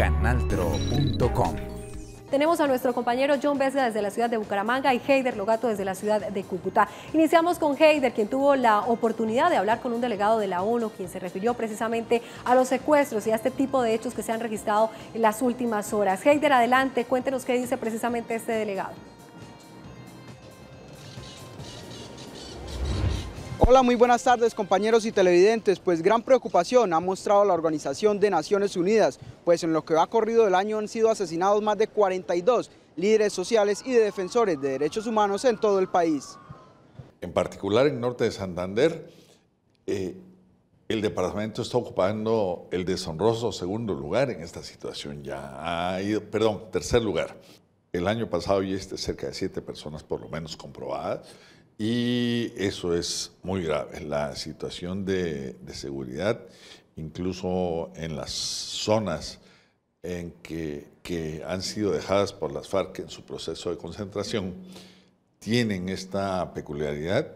canaltro.com. Tenemos a nuestro compañero John Vesga desde la ciudad de Bucaramanga y Heider Logato desde la ciudad de Cúcuta. Iniciamos con Heider, quien tuvo la oportunidad de hablar con un delegado de la ONU, quien se refirió precisamente a los secuestros y a este tipo de hechos que se han registrado en las últimas horas. Heider, adelante, cuéntenos qué dice precisamente este delegado. Hola, muy buenas tardes compañeros y televidentes. Pues gran preocupación ha mostrado la Organización de Naciones Unidas, pues en lo que ha corrido el año han sido asesinados más de 42 líderes sociales y defensores de derechos humanos en todo el país. En particular en norte de Santander, eh, el departamento está ocupando el deshonroso segundo lugar en esta situación ya, ha ido, perdón, tercer lugar. El año pasado y este cerca de siete personas por lo menos comprobadas y eso es muy grave. La situación de, seguridad, incluso en las zonas en que, que, han sido dejadas por las FARC en su proceso de concentración, tienen esta peculiaridad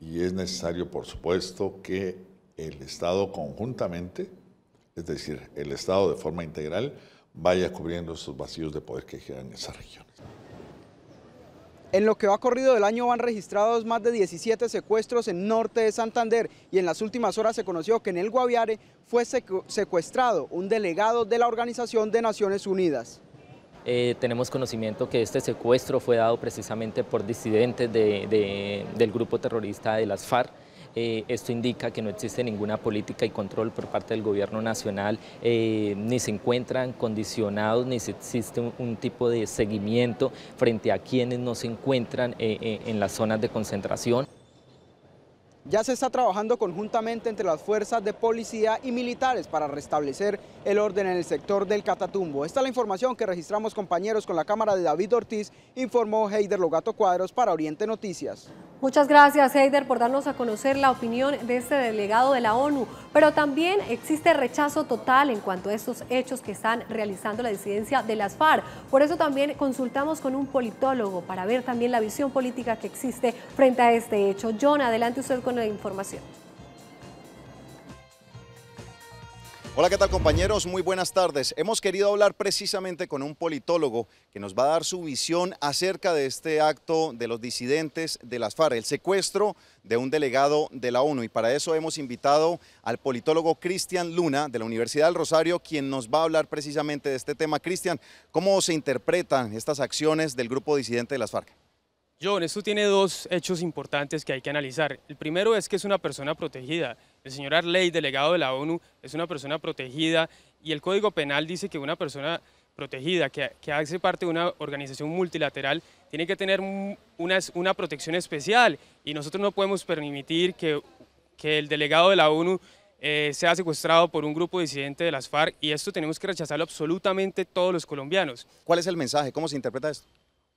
y es necesario, por supuesto, que el Estado conjuntamente, es decir, el Estado de forma integral, vaya cubriendo esos vacíos de poder que generan esas regiones. En lo que va corrido del año van registrados más de 17 secuestros en norte de Santander y en las últimas horas se conoció que en el Guaviare fue secuestrado un delegado de la Organización de Naciones Unidas. Eh, tenemos conocimiento que este secuestro fue dado precisamente por disidentes del grupo terrorista de las FARC. Eh, esto indica que no existe ninguna política y control por parte del gobierno nacional, eh, ni se encuentran condicionados, ni existe un, tipo de seguimiento frente a quienes no se encuentran eh, en las zonas de concentración. Ya se está trabajando conjuntamente entre las fuerzas de policía y militares para restablecer el orden en el sector del Catatumbo. Esta es la información que registramos compañeros con la cámara de David Ortiz, informó Heider Logato Cuadros para Oriente Noticias. Muchas gracias Heider por darnos a conocer la opinión de este delegado de la ONU, pero también existe rechazo total en cuanto a estos hechos que están realizando la disidencia de las FARC. Por eso también consultamos con un politólogo para ver también la visión política que existe frente a este hecho. John, adelante usted con de información. Hola, ¿qué tal compañeros? Muy buenas tardes. Hemos querido hablar precisamente con un politólogo que nos va a dar su visión acerca de este acto de los disidentes de las FARC, el secuestro de un delegado de la ONU. Y para eso hemos invitado al politólogo Cristian Luna de la Universidad del Rosario, quien nos va a hablar precisamente de este tema. Cristian, ¿cómo se interpretan estas acciones del grupo disidente de las FARC? John, esto tiene dos hechos importantes que hay que analizar. El primero es que es una persona protegida. El señor Arley, delegado de la ONU, es una persona protegida y el Código Penal dice que una persona protegida, que, hace parte de una organización multilateral, tiene que tener una, protección especial y nosotros no podemos permitir que, el delegado de la ONU eh, sea secuestrado por un grupo disidente de las FARC y esto tenemos que rechazarlo absolutamente todos los colombianos. ¿Cuál es el mensaje? ¿Cómo se interpreta esto?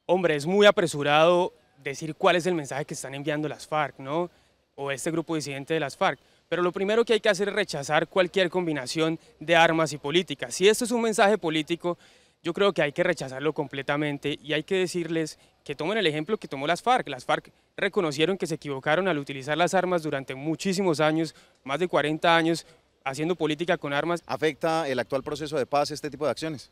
Hombre, es muy apresurado decir cuál es el mensaje que están enviando las FARC, ¿no? O este grupo disidente de las FARC. Pero lo primero que hay que hacer es rechazar cualquier combinación de armas y políticas. Si esto es un mensaje político, yo creo que hay que rechazarlo completamente y hay que decirles que tomen el ejemplo que tomó las FARC. Las FARC reconocieron que se equivocaron al utilizar las armas durante muchísimos años, más de 40 años, haciendo política con armas. ¿Afecta el actual proceso de paz este tipo de acciones?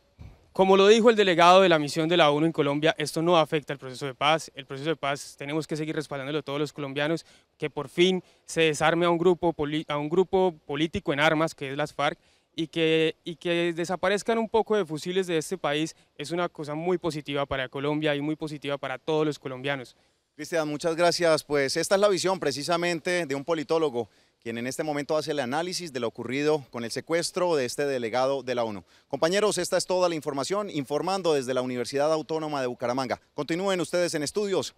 Como lo dijo el delegado de la misión de la ONU en Colombia, esto no afecta al proceso de paz. El proceso de paz tenemos que seguir respaldándolo todos los colombianos, que por fin se desarme a un grupo, a un grupo político en armas, que es las FARC, y que, y que desaparezcan un poco de fusiles de este país es una cosa muy positiva para Colombia y muy positiva para todos los colombianos. Cristian, muchas gracias. Pues esta es la visión precisamente de un politólogo quien en este momento hace el análisis de lo ocurrido con el secuestro de este delegado de la ONU. Compañeros, esta es toda la información informando desde la Universidad Autónoma de Bucaramanga. Continúen ustedes en estudios.